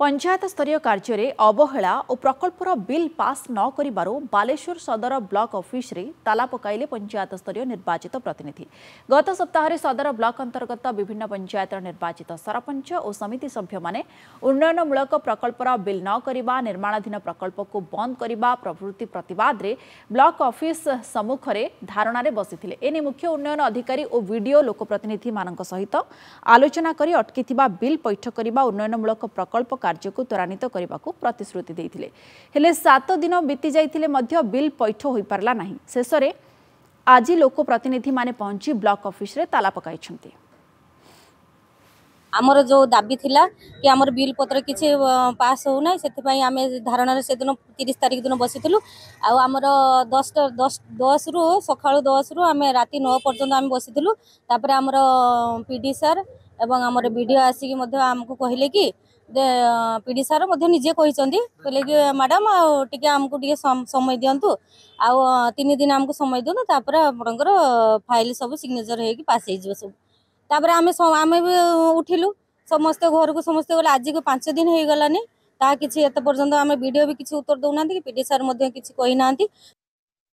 पञ्चात स्तर कर्जे अवहेला प्रकल्पर बिल पास नकरे बालेश्वर सदर ब्लक अफिस्रे ताला पकइले पंचायत स्तर निर्वाचित प्रतिनिधि गत सप्ताहले सदर ब्लक अंतर्गत विभिन्न पञ्चायत निर्वाचित सरपंच सरपञ समिति सभ्य उन्नयन मूलक प्रकल्पर बल नकर निर्माणाधीन प्रकल्पको बन्दको प्रवृत्ति प्रतीवाद ब्लक अफिस सम्मुखर धारणा बसिए मुख्य उन्नयन अधिकारी अधिक लोकप्रतिनिधि सहित आलोचना अटकी बिल बेल पैठक उन्नयनमूलक प्रकल्प କାର୍ଯ୍ୟକୁ ତ୍ୱରାନ୍ୱିତ କରିବାକୁ ପ୍ରତିଶ୍ରୁତି ଦେଇଥିଲେ ହେଲେ ସାତ ଦିନ ବିତି ଯାଇଥିଲେ ମଧ୍ୟ ବିଲ୍ ପୈଠ ହୋଇପାରିଲା ନାହିଁ ଶେଷରେ ଆଜି ଲୋକପ୍ରତିନିଧିମାନେ ପହଞ୍ଚି ବ୍ଲକ ଅଫିସରେ ତାଲା ପକାଇଛନ୍ତି ଆମର ଯେଉଁ ଦାବି ଥିଲା କି ଆମର ବିଲ୍ ପତ୍ର କିଛି ପାସ୍ ହେଉନାହିଁ ସେଥିପାଇଁ ଆମେ ଧାରଣାରେ ସେଦିନ ତିରିଶ ତାରିଖ ଦିନ ବସିଥିଲୁ ଆଉ ଆମର ଦଶଟା ଦଶ ଦଶରୁ ସକାଳୁ ଦଶରୁ ଆମେ ରାତି ନଅ ପର୍ଯ୍ୟନ୍ତ ଆମେ ବସିଥିଲୁ ତାପରେ ଆମର ପି ଡ଼ି ସାର୍ ଏବଂ ଆମର ବି ଆସିକି ମଧ୍ୟ ଆମକୁ କହିଲେ କି ପିଡ଼ି ସାର୍ ମଧ୍ୟ ନିଜେ କହିଛନ୍ତି କହିଲେ କି ମ୍ୟାଡ଼ାମ୍ ଆଉ ଟିକେ ଆମକୁ ଟିକେ ସମୟ ଦିଅନ୍ତୁ ଆଉ ତିନି ଦିନ ଆମକୁ ସମୟ ଦିଅନ୍ତୁ ତାପରେ ଆପଣଙ୍କର ଫାଇଲ୍ ସବୁ ସିଗ୍ନେଚର୍ ହେଇକି ପାସ୍ ହେଇଯିବ ସବୁ ତାପରେ ଆମେ ଆମେ ବି ଉଠିଲୁ ସମସ୍ତେ ଘରକୁ ସମସ୍ତେ ଗଲେ ଆଜିକୁ ପାଞ୍ଚ ଦିନ ହେଇଗଲାନି ତାହା କିଛି ଏତେ ପର୍ଯ୍ୟନ୍ତ ଆମେ ଭିଡ଼ିଓ ବି କିଛି ଉତ୍ତର ଦେଉନାହାନ୍ତି କି ପିଡ଼ି ସାର୍ ମଧ୍ୟ କିଛି କହିନାହାନ୍ତି